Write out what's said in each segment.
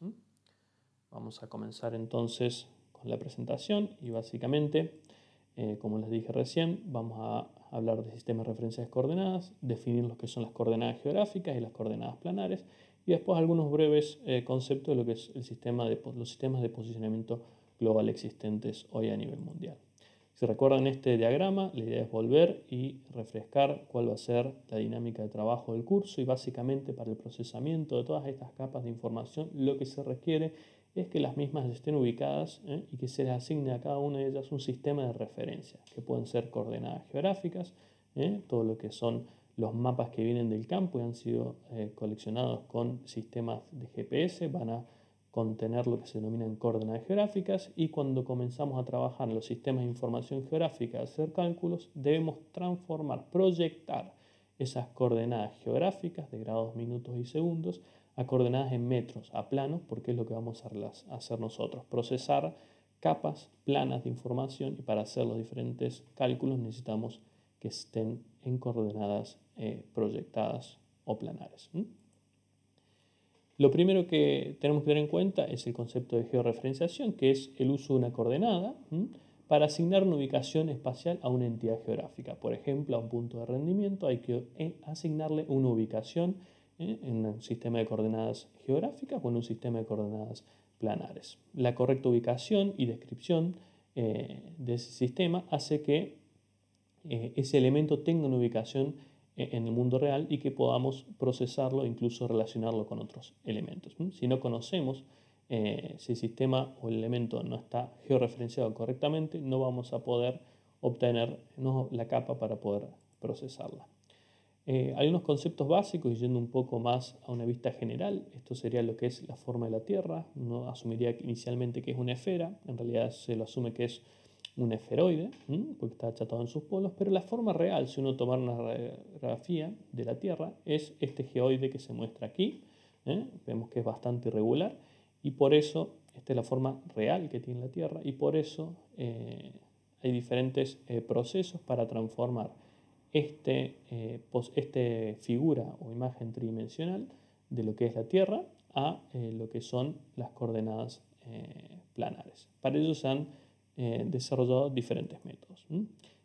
¿Mm? Vamos a comenzar entonces con la presentación y básicamente, eh, como les dije recién, vamos a hablar de sistemas de referencias coordenadas, definir lo que son las coordenadas geográficas y las coordenadas planares y después algunos breves eh, conceptos de lo que es el sistema de, los sistemas de posicionamiento global existentes hoy a nivel mundial. Si recuerdan este diagrama, la idea es volver y refrescar cuál va a ser la dinámica de trabajo del curso y básicamente para el procesamiento de todas estas capas de información lo que se requiere es que las mismas estén ubicadas ¿eh? y que se les asigne a cada una de ellas un sistema de referencia, que pueden ser coordenadas geográficas, ¿eh? todo lo que son los mapas que vienen del campo y han sido eh, coleccionados con sistemas de GPS, van a contener lo que se denominan coordenadas geográficas y cuando comenzamos a trabajar en los sistemas de información geográfica, hacer cálculos, debemos transformar, proyectar esas coordenadas geográficas de grados, minutos y segundos a coordenadas en metros, a planos, porque es lo que vamos a hacer nosotros, procesar capas planas de información y para hacer los diferentes cálculos necesitamos que estén en coordenadas eh, proyectadas o planares. Lo primero que tenemos que tener en cuenta es el concepto de georreferenciación, que es el uso de una coordenada para asignar una ubicación espacial a una entidad geográfica. Por ejemplo, a un punto de rendimiento hay que eh, asignarle una ubicación ¿eh? en un sistema de coordenadas geográficas o en un sistema de coordenadas planares. La correcta ubicación y descripción eh, de ese sistema hace que ese elemento tenga una ubicación e-, en el mundo real y que podamos procesarlo e incluso relacionarlo con otros elementos. Si no conocemos eh, si el sistema o el elemento no está georreferenciado correctamente, no vamos a poder obtener la capa para poder procesarla. hay eh, unos conceptos básicos y yendo un poco más a una vista general, esto sería lo que es la forma de la Tierra. Uno asumiría inicialmente que es una esfera, en realidad se lo asume que es un esferoide, porque está achatado en sus polos, pero la forma real, si uno tomar una radiografía de la Tierra, es este geoide que se muestra aquí. ¿eh? Vemos que es bastante irregular y por eso esta es la forma real que tiene la Tierra y por eso eh, hay diferentes eh, procesos para transformar este, este, figura o imagen tridimensional de lo que es la Tierra a lo que son las coordenadas planares. Para ello se han desarrollados eh, desarrollado diferentes métodos.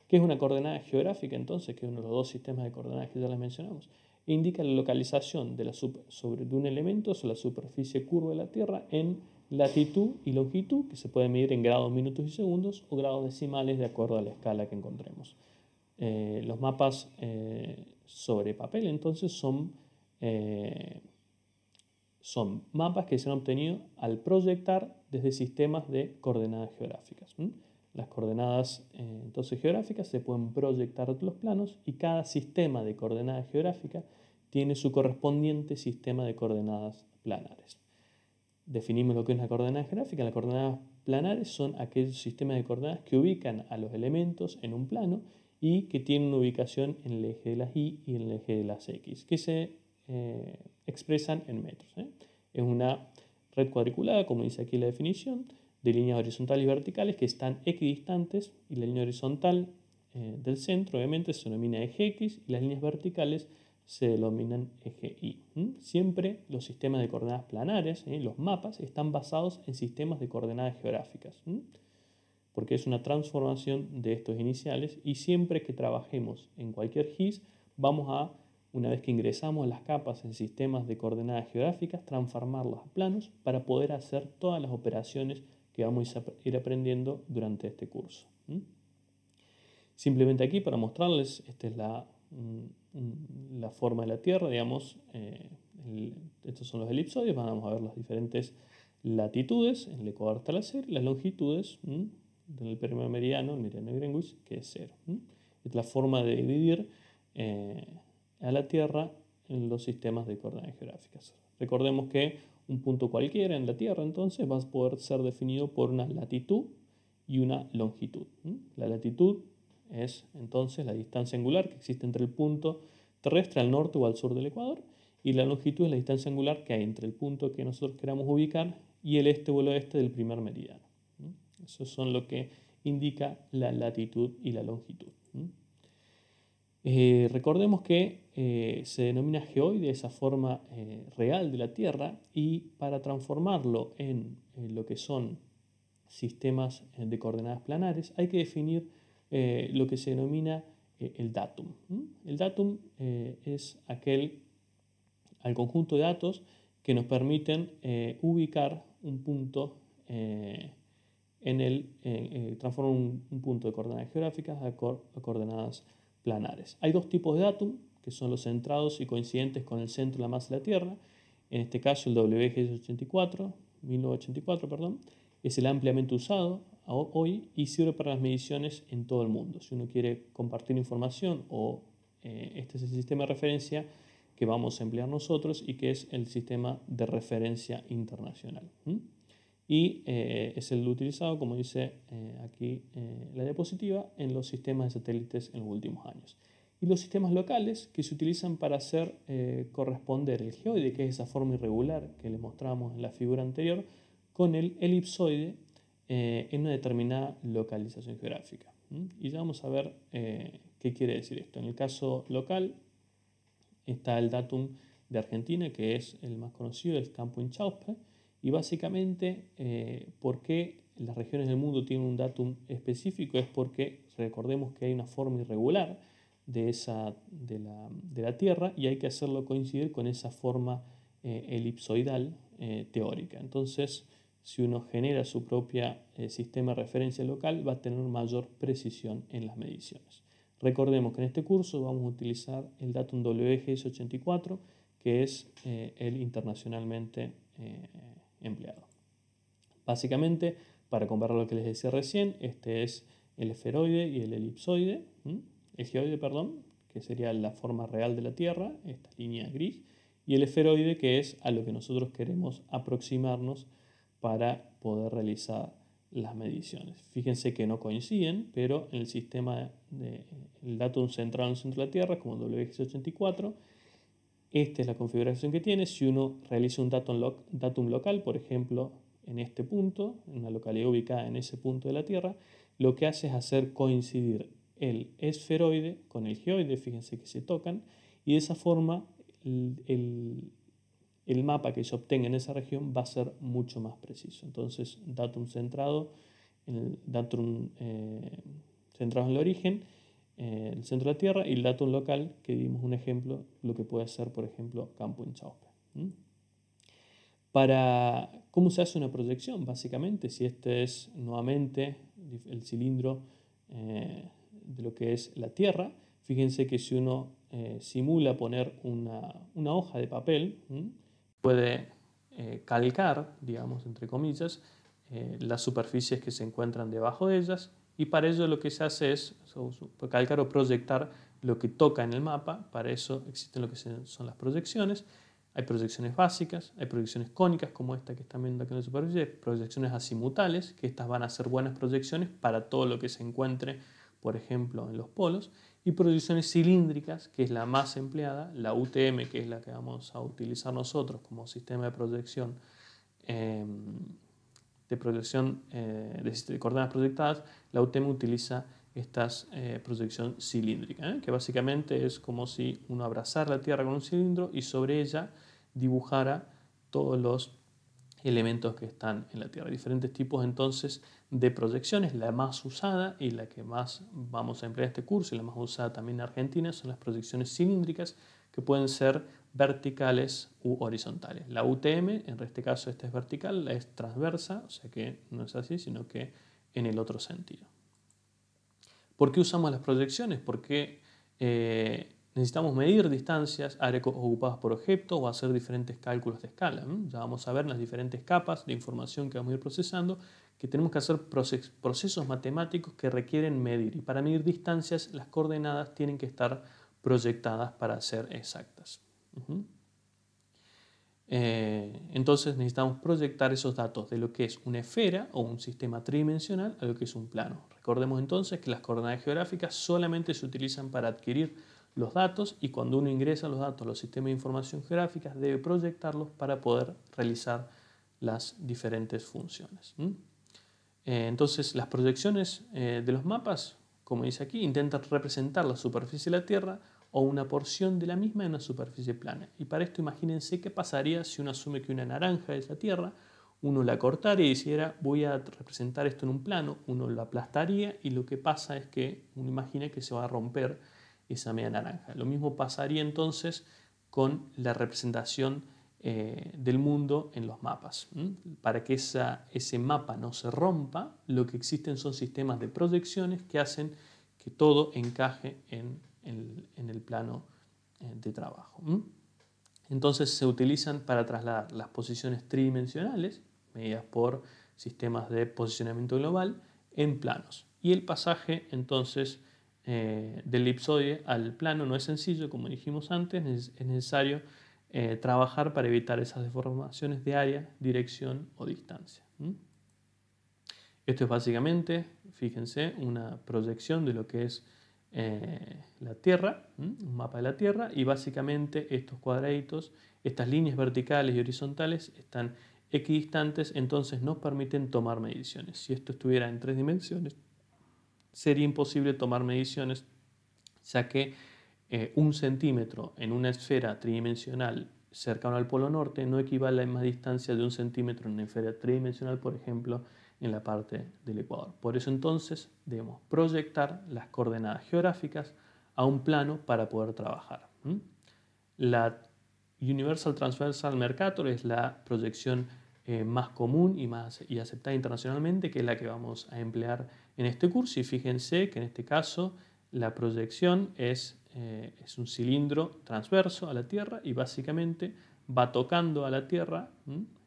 ¿Qué es una coordenada geográfica entonces? Que es uno de los dos sistemas de coordenadas que ya les mencionamos. Indica la localización de, la sobre, un elemento sobre la superficie curva de la Tierra en latitud y longitud, que se puede medir en grados, minutos y segundos o grados decimales de acuerdo a la escala que encontremos. Eh, los mapas eh, sobre papel entonces son son mapas que se han obtenido al proyectar desde sistemas de coordenadas geográficas. Las coordenadas eh, entonces geográficas se pueden proyectar los planos y cada sistema de coordenadas geográficas tiene su correspondiente sistema de coordenadas planares. Definimos lo que es una coordenada geográfica. Las coordenadas planares son aquellos sistemas de coordenadas que ubican a los elementos en un plano y que tienen una ubicación en el eje de las Y y en el eje de las X, que se eh, expresan en metros. ¿eh? Es una red cuadriculada, como dice aquí la definición, de líneas horizontales y verticales que están equidistantes y la línea horizontal eh, del centro obviamente se denomina eje X y las líneas verticales se denominan eje Y. Siempre los sistemas de coordenadas planares, ¿eh? los mapas, están basados en sistemas de coordenadas geográficas, porque es una transformación de estos iniciales y siempre que trabajemos en cualquier GIS vamos a una vez que ingresamos las capas en sistemas de coordenadas geográficas, transformarlas a planos para poder hacer todas las operaciones que vamos a ir aprendiendo durante este curso. Simplemente aquí para mostrarles, esta es la, mm, mm, la forma de la Tierra, digamos, eh, estos son los elipsoides, vamos a ver las diferentes latitudes, en el Ecuador está la serie, las longitudes, en el meridiano, el meridiano de Greenwich, que es cero. Esta es la forma de dividir. Eh, a la Tierra en los sistemas de coordenadas geográficas. Recordemos que un punto cualquiera en la Tierra entonces va a poder ser definido por una latitud y una longitud. La latitud es entonces la distancia angular que existe entre el punto terrestre al norte o al sur del Ecuador y la longitud es la distancia angular que hay entre el punto que nosotros queramos ubicar y el este o el oeste del primer meridiano. Eso son lo que indica la latitud y la longitud. Eh, recordemos que eh, se denomina geoide esa forma eh, real de la Tierra y para transformarlo en lo que son sistemas de coordenadas planares hay que definir lo que se denomina el datum. El datum es aquel al conjunto de datos que nos permiten ubicar un punto en el, transformar un, punto de coordenadas geográficas a, a coordenadas planares. Hay dos tipos de datum, que son los centrados y coincidentes con el centro de la masa de la Tierra. En este caso, el WG84, 1984, perdón, es el ampliamente usado hoy y sirve para las mediciones en todo el mundo. Si uno quiere compartir información o eh, este es el sistema de referencia que vamos a emplear nosotros y que es el sistema de referencia internacional y eh, es el utilizado, como dice eh, aquí eh, la diapositiva, en los sistemas de satélites en los últimos años. Y los sistemas locales que se utilizan para hacer corresponder el geoide, que es esa forma irregular que le mostramos en la figura anterior, con el elipsoide en una determinada localización geográfica. Y ya vamos a ver qué quiere decir esto. En el caso local está el datum de Argentina, que es el más conocido, el campo Inchauspe, y básicamente, eh, ¿por qué las regiones del mundo tienen un datum específico? Es porque recordemos que hay una forma irregular de, esa, de, la, Tierra y hay que hacerlo coincidir con esa forma eh, elipsoidal eh, teórica. Entonces, si uno genera su propia sistema de referencia local, va a tener mayor precisión en las mediciones. Recordemos que en este curso vamos a utilizar el datum WGS84, que es el internacionalmente empleado. Básicamente, para comparar lo que les decía recién, este es el esferoide y el elipsoide, el geoide, perdón, que sería la forma real de la Tierra, esta línea gris, y el esferoide, que es a lo que nosotros queremos aproximarnos para poder realizar las mediciones. Fíjense que no coinciden, pero en el sistema del de, dato central en el centro de la Tierra, como WX84, esta es la configuración que tiene. Si uno realiza un datum, local, por ejemplo, en este punto, en la localidad ubicada en ese punto de la Tierra, lo que hace es hacer coincidir el esferoide con el geoide, fíjense que se tocan, y de esa forma el, mapa que se obtenga en esa región va a ser mucho más preciso. Entonces, datum centrado, eh, centrado en el origen, eh, el centro de la Tierra y el dato local, que dimos un ejemplo, lo que puede ser, por ejemplo, campo en Chaupe. Para cómo se hace una proyección, básicamente, si este es nuevamente el cilindro eh, de lo que es la Tierra, fíjense que si uno eh, simula poner una, hoja de papel, puede calcar, digamos, entre comillas, las superficies que se encuentran debajo de ellas y para ello lo que se hace es calcar o proyectar lo que toca en el mapa. Para eso existen lo que son las proyecciones. Hay proyecciones básicas, hay proyecciones cónicas como esta que están viendo aquí en la superficie, proyecciones azimutales, que estas van a ser buenas proyecciones para todo lo que se encuentre, por ejemplo, en los polos, y proyecciones cilíndricas, que es la más empleada, la UTM, que es la que vamos a utilizar nosotros como sistema de proyección. Em, de proyección eh, de coordenadas proyectadas, la UTEM utiliza esta eh, proyección cilíndrica, ¿eh? que básicamente es como si uno abrazara la Tierra con un cilindro y sobre ella dibujara todos los elementos que están en la Tierra. Diferentes tipos entonces de proyecciones, la más usada y la que más vamos a emplear en este curso y la más usada también en Argentina son las proyecciones cilíndricas que pueden ser verticales u horizontales. La UTM, en este caso esta es vertical, la es transversa, o sea que no es así, sino que en el otro sentido. ¿Por qué usamos las proyecciones? Porque eh, necesitamos medir distancias, áreas ocupadas por objeto o hacer diferentes cálculos de escala. Ya vamos a ver las diferentes capas de información que vamos a ir procesando, que tenemos que hacer procesos matemáticos que requieren medir. Y para medir distancias, las coordenadas tienen que estar proyectadas para ser exactas. Eh, entonces necesitamos proyectar esos datos de lo que es una esfera o un sistema tridimensional a lo que es un plano. Recordemos entonces que las coordenadas geográficas solamente se utilizan para adquirir los datos y cuando uno ingresa los datos a los sistemas de información geográfica debe proyectarlos para poder realizar las diferentes funciones. Eh, entonces las proyecciones eh, de los mapas, como dice aquí, intentan representar la superficie de la Tierra o una porción de la misma en una superficie plana. Y para esto imagínense qué pasaría si uno asume que una naranja es la Tierra, uno la cortaría y dijera voy a representar esto en un plano, uno lo aplastaría y lo que pasa es que uno imagina que se va a romper esa media naranja. Lo mismo pasaría entonces con la representación eh, del mundo en los mapas. Para que esa, ese mapa no se rompa, lo que existen son sistemas de proyecciones que hacen que todo encaje en en, el plano eh, de trabajo. Entonces se utilizan para trasladar las posiciones tridimensionales, medidas por sistemas de posicionamiento global, en planos. Y el pasaje entonces eh, del elipsoide al plano no es sencillo, como dijimos antes, es necesario eh, trabajar para evitar esas deformaciones de área, dirección o distancia. Esto es básicamente, fíjense, una proyección de lo que es eh, la Tierra, un mapa de la Tierra, y básicamente estos cuadraditos, estas líneas verticales y horizontales están equidistantes, entonces nos permiten tomar mediciones. Si esto estuviera en tres dimensiones, sería imposible tomar mediciones, ya que eh, un centímetro en una esfera tridimensional cercano al polo norte no equivale a más distancia de un centímetro en una esfera tridimensional, por ejemplo, en la parte del ecuador. Por eso entonces debemos proyectar las coordenadas geográficas a un plano para poder trabajar. La Universal Transversal Mercator es la proyección eh, más común y, más, y aceptada internacionalmente, que es la que vamos a emplear en este curso. Y fíjense que en este caso la proyección es, eh, es un cilindro transverso a la Tierra y básicamente va tocando a la Tierra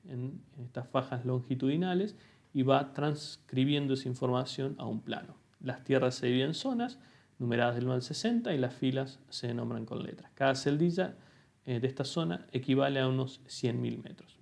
en estas fajas longitudinales y va transcribiendo esa información a un plano. Las tierras se dividen en zonas, numeradas del 1 al 60, y las filas se nombran con letras. Cada celdilla eh, de esta zona equivale a unos 100.000 metros.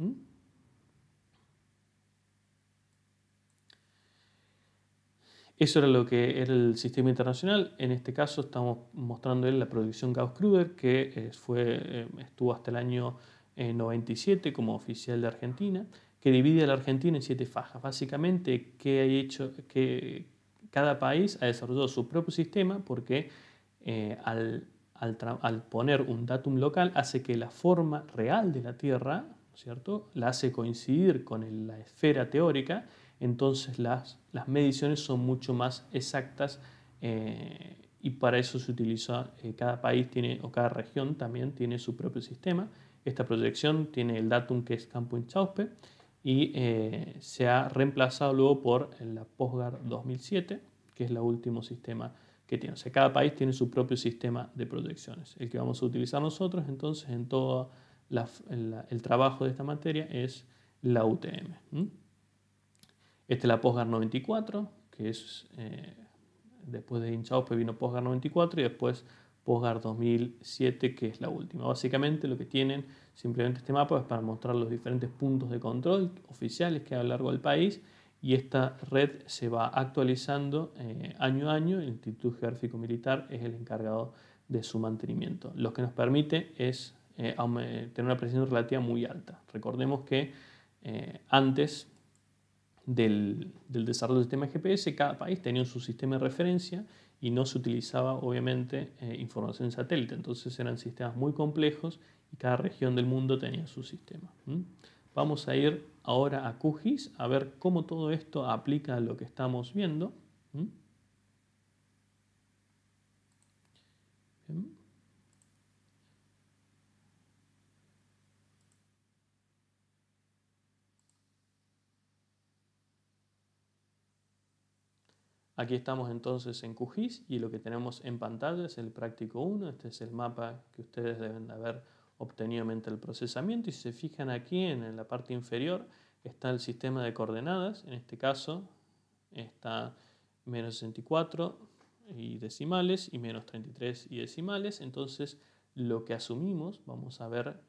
Eso era lo que era el sistema internacional. En este caso estamos mostrando la producción Gauss-Kruger, que eh, fue, eh, estuvo hasta el año 97 como oficial de Argentina que divide a la Argentina en siete fajas. Básicamente, que ha hecho que cada país ha desarrollado su propio sistema porque eh, al, al, poner un datum local hace que la forma real de la Tierra, ¿cierto?, la hace coincidir con la esfera teórica, entonces las, las mediciones son mucho más exactas eh, y para eso se utiliza, eh, cada país tiene, o cada región también tiene su propio sistema. Esta proyección tiene el datum que es Campo En Chauspe y eh, se ha reemplazado luego por la POSGAR 2007, que es el último sistema que tiene. O sea, cada país tiene su propio sistema de proyecciones. El que vamos a utilizar nosotros, entonces, en todo el trabajo de esta materia es la UTM. Esta es la POSGAR 94, que es eh, después de hinchados, pues vino POSGAR 94 y después POSGAR 2007, que es la última. Básicamente lo que tienen Simplemente este mapa es para mostrar los diferentes puntos de control oficiales que hay a lo largo del país y esta red se va actualizando eh, año a año. El Instituto Geográfico Militar es el encargado de su mantenimiento. Lo que nos permite es eh, tener una presión relativa muy alta. Recordemos que eh, antes del, desarrollo del sistema GPS, cada país tenía su sistema de referencia y no se utilizaba, obviamente, información en satélite. Entonces eran sistemas muy complejos y cada región del mundo tenía su sistema. Vamos a ir ahora a QGIS a ver cómo todo esto aplica a lo que estamos viendo. Aquí estamos entonces en QGIS y lo que tenemos en pantalla es el práctico 1. Este es el mapa que ustedes deben de haber obtenido el procesamiento. Y si se fijan aquí en la parte inferior está el sistema de coordenadas, en este caso está menos 64 y decimales y menos 33 y decimales. Entonces lo que asumimos, vamos a ver,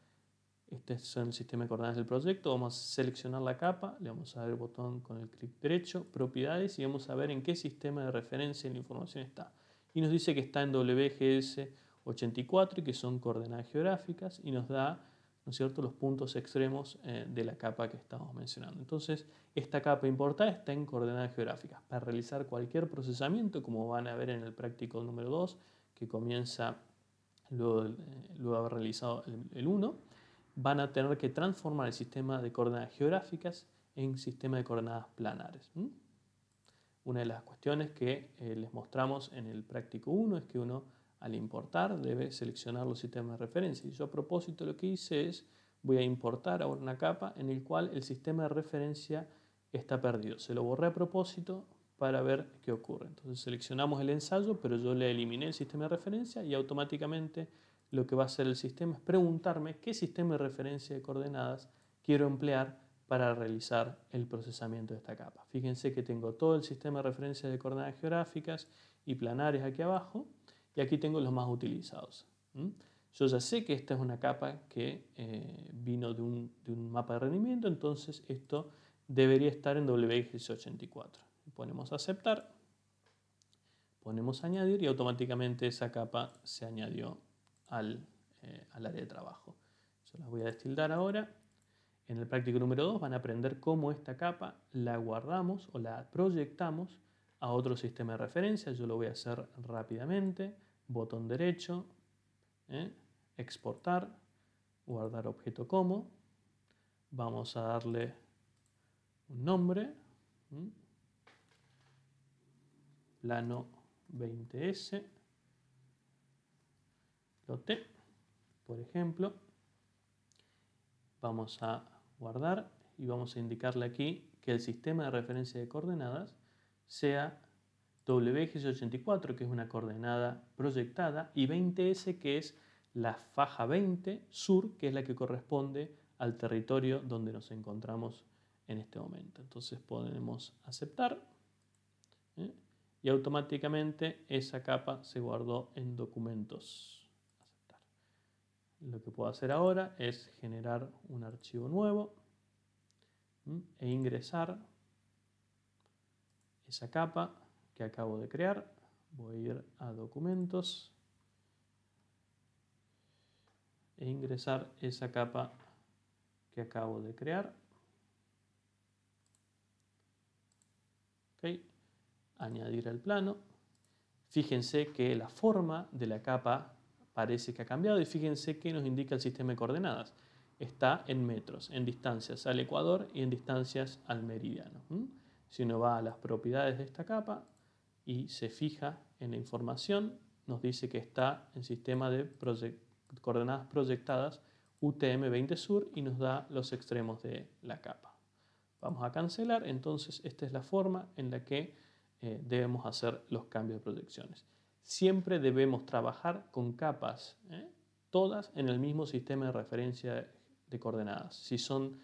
este es el sistema de coordenadas del proyecto, vamos a seleccionar la capa, le vamos a dar el botón con el clic derecho, propiedades y vamos a ver en qué sistema de referencia la información está. Y nos dice que está en WGS 84 y que son coordenadas geográficas y nos da ¿no es cierto? los puntos extremos eh, de la capa que estamos mencionando. Entonces, esta capa importada está en coordenadas geográficas. Para realizar cualquier procesamiento, como van a ver en el práctico número 2, que comienza eh, luego, de haber realizado el 1, van a tener que transformar el sistema de coordenadas geográficas en sistema de coordenadas planares. Una de las cuestiones que eh, les mostramos en el práctico 1 es que uno al importar debe seleccionar los sistemas de referencia. Y yo a propósito lo que hice es, voy a importar ahora una capa en el cual el sistema de referencia está perdido. Se lo borré a propósito para ver qué ocurre. Entonces seleccionamos el ensayo, pero yo le eliminé el sistema de referencia y automáticamente lo que va a hacer el sistema es preguntarme qué sistema de referencia de coordenadas quiero emplear para realizar el procesamiento de esta capa. Fíjense que tengo todo el sistema de referencia de coordenadas geográficas y planares aquí abajo y aquí tengo los más utilizados. Yo ya sé que esta es una capa que eh, vino de un, mapa de rendimiento, entonces esto debería estar en wgs 84 Ponemos aceptar, ponemos añadir y automáticamente esa capa se añadió al, eh, al área de trabajo. Yo las voy a destildar ahora. En el práctico número 2 van a aprender cómo esta capa la guardamos o la proyectamos a otro sistema de referencia. Yo lo voy a hacer rápidamente botón derecho, ¿eh? exportar, guardar objeto como. Vamos a darle un nombre, plano 20S, lote, por ejemplo. Vamos a guardar y vamos a indicarle aquí que el sistema de referencia de coordenadas sea wgs 84 que es una coordenada proyectada, y 20S, que es la faja 20 sur, que es la que corresponde al territorio donde nos encontramos en este momento. Entonces podemos aceptar ¿eh? y automáticamente esa capa se guardó en documentos. Aceptar. Lo que puedo hacer ahora es generar un archivo nuevo e ingresar esa capa que acabo de crear. Voy a ir a documentos e ingresar esa capa que acabo de crear. Añadir al plano. Fíjense que la forma de la capa parece que ha cambiado y fíjense que nos indica el sistema de coordenadas. Está en metros, en distancias al ecuador y en distancias al meridiano. Si uno va a las propiedades de esta capa, y se fija en la información, nos dice que está en sistema de coordenadas proyectadas UTM20 sur y nos da los extremos de la capa. Vamos a cancelar, entonces esta es la forma en la que eh, debemos hacer los cambios de proyecciones. Siempre debemos trabajar con capas, ¿eh? todas en el mismo sistema de referencia de coordenadas. Si son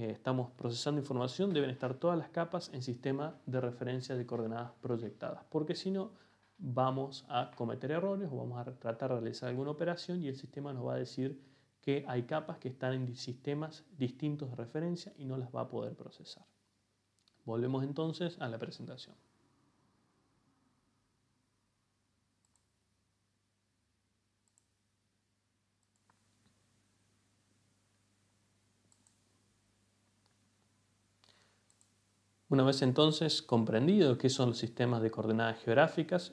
eh, estamos procesando información, deben estar todas las capas en sistema de referencia de coordenadas proyectadas, porque si no vamos a cometer errores o vamos a tratar de realizar alguna operación y el sistema nos va a decir que hay capas que están en sistemas distintos de referencia y no las va a poder procesar. Volvemos entonces a la presentación. Una vez entonces comprendido qué son los sistemas de coordenadas geográficas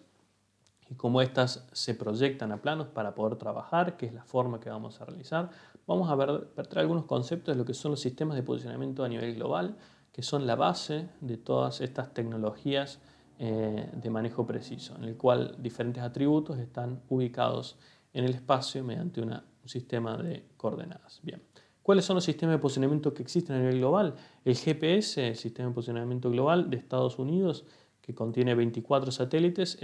y cómo éstas se proyectan a planos para poder trabajar, que es la forma que vamos a realizar, vamos a ver, algunos conceptos de lo que son los sistemas de posicionamiento a nivel global, que son la base de todas estas tecnologías eh, de manejo preciso, en el cual diferentes atributos están ubicados en el espacio mediante un sistema de coordenadas. Bien. ¿Cuáles son los sistemas de posicionamiento que existen a nivel global? El GPS, el sistema de posicionamiento global de Estados Unidos, que contiene 24 satélites,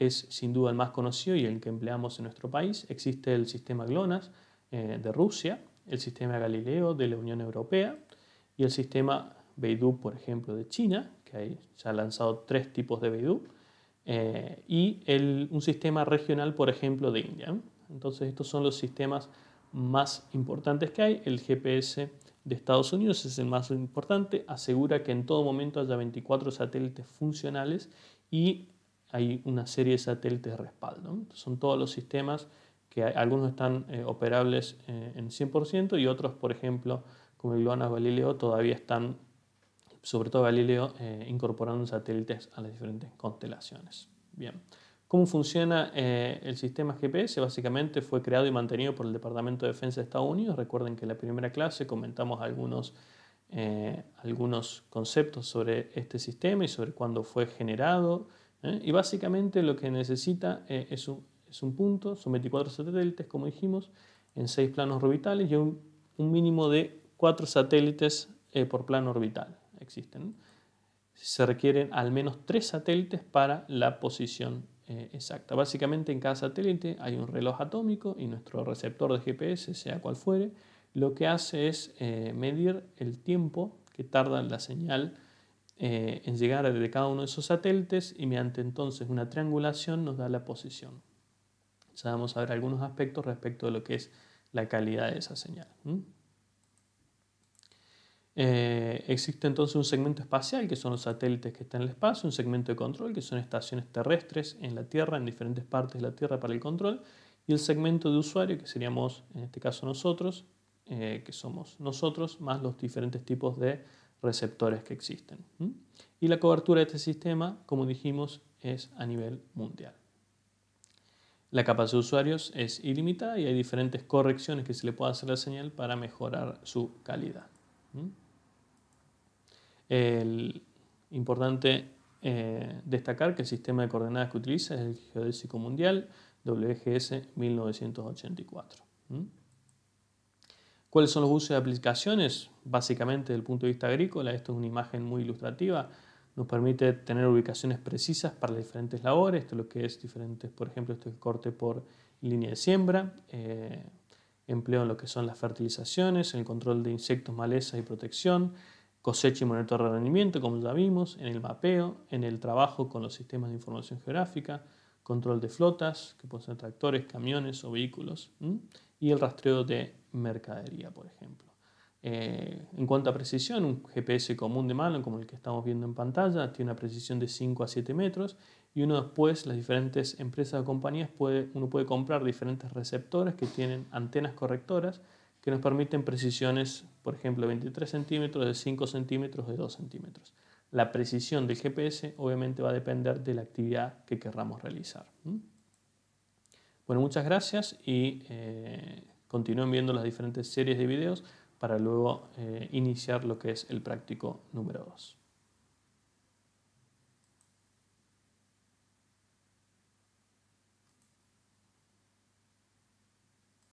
es, sin duda el más conocido y el que empleamos en nuestro país. Existe el sistema GLONASS eh, de Rusia, el sistema Galileo de la Unión Europea y el sistema Beidou, por ejemplo, de China, que ahí ya ha lanzado tres tipos de Beidou, eh, y un sistema regional, por ejemplo, de India. Entonces, estos son los sistemas más importantes que hay. El GPS de Estados Unidos es el más importante, asegura que en todo momento haya 24 satélites funcionales y hay una serie de satélites de respaldo. Son todos los sistemas que algunos están eh, operables eh, en 100% y otros, por ejemplo, como el GLONASS Galileo, todavía están, sobre todo Galileo, eh, incorporando satélites a las diferentes constelaciones. Bien. ¿Cómo funciona eh, el sistema GPS? Básicamente fue creado y mantenido por el Departamento de Defensa de Estados Unidos. Recuerden que en la primera clase comentamos algunos, eh, algunos conceptos sobre este sistema y sobre cuándo fue generado. ¿eh? Y básicamente lo que necesita es un, punto, son 24 satélites, como dijimos, en 6 planos orbitales y un, mínimo de 4 satélites por plano orbital. Existen. Se requieren al menos 3 satélites para la posición eh, exacta. Básicamente en cada satélite hay un reloj atómico y nuestro receptor de GPS, sea cual fuere, lo que hace es eh, medir el tiempo que tarda la señal eh, en llegar desde cada uno de esos satélites y mediante entonces una triangulación nos da la posición. Ya vamos a ver algunos aspectos respecto de lo que es la calidad de esa señal. Eh, existe entonces un segmento espacial, que son los satélites que están en el espacio, un segmento de control, que son estaciones terrestres en la Tierra, en diferentes partes de la Tierra para el control, y el segmento de usuario, que seríamos en este caso nosotros, eh, que somos nosotros, más los diferentes tipos de receptores que existen. Y la cobertura de este sistema, como dijimos, es a nivel mundial. La capacidad de usuarios es ilimitada y hay diferentes correcciones que se le puede hacer a la señal para mejorar su calidad. El, importante eh, destacar que el sistema de coordenadas que utiliza es el Geodésico Mundial WGS 1984. ¿Cuáles son los usos y aplicaciones? Básicamente, desde el punto de vista agrícola, esto es una imagen muy ilustrativa, nos permite tener ubicaciones precisas para las diferentes labores, esto es lo que es diferentes, por ejemplo, esto es corte por línea de siembra, eh, empleo en lo que son las fertilizaciones, el control de insectos, malezas y protección, cosecha y monitoreo de rendimiento, como ya vimos, en el mapeo, en el trabajo con los sistemas de información geográfica, control de flotas, que pueden ser tractores, camiones o vehículos, y el rastreo de mercadería, por ejemplo. Eh, en cuanto a precisión, un GPS común de mano, como el que estamos viendo en pantalla, tiene una precisión de 5 a 7 metros y uno después, las diferentes empresas o compañías, puede, uno puede comprar diferentes receptores que tienen antenas correctoras que nos permiten precisiones, por ejemplo, de 23 centímetros, de 5 centímetros, de 2 centímetros. La precisión del GPS obviamente va a depender de la actividad que querramos realizar. Bueno, muchas gracias y eh, continúen viendo las diferentes series de videos para luego eh, iniciar lo que es el práctico número 2.